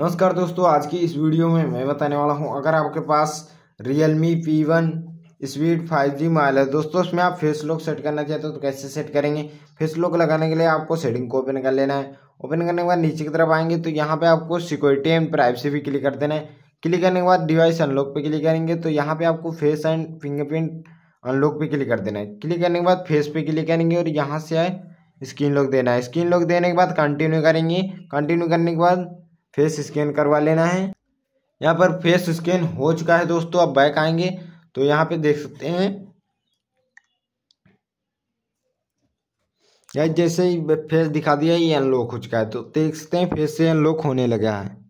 नमस्कार दोस्तों आज की इस वीडियो में मैं बताने वाला हूं अगर आपके पास Realme P one speed five G mobile है दोस्तों उसमें आप फेस लॉक सेट करना चाहते हो तो कैसे सेट करेंगे फेस लॉक लगाने के लिए आपको सेटिंग को ओपन कर लेना है ओपन करने के बाद नीचे की तरफ आएंगे तो यहाँ पे आपको सिक्योरिटी एंड प्राइवेसी भी क्लिक कर देना है क्लिक करने के बाद डिवाइस अनलॉक पर क्लिक करेंगे तो यहाँ पर आपको फेस एंड फिंगरप्रिंट अनलॉक पर क्लिक कर देना है क्लिक करने के बाद फेस पर क्लिक करेंगे और यहाँ से आए स्क्रीन लॉक देना है स्क्रीन लॉक देने के बाद कंटिन्यू करेंगे कंटिन्यू करने के बाद फेस स्कैन करवा लेना है यहाँ पर फेस स्कैन हो चुका है दोस्तों अब बैक आएंगे तो यहाँ पे देख सकते हैं यार जैसे ही फेस दिखा दिया ये अनलॉक हो चुका है तो देख सकते हैं फेस से अनलॉक होने लगा है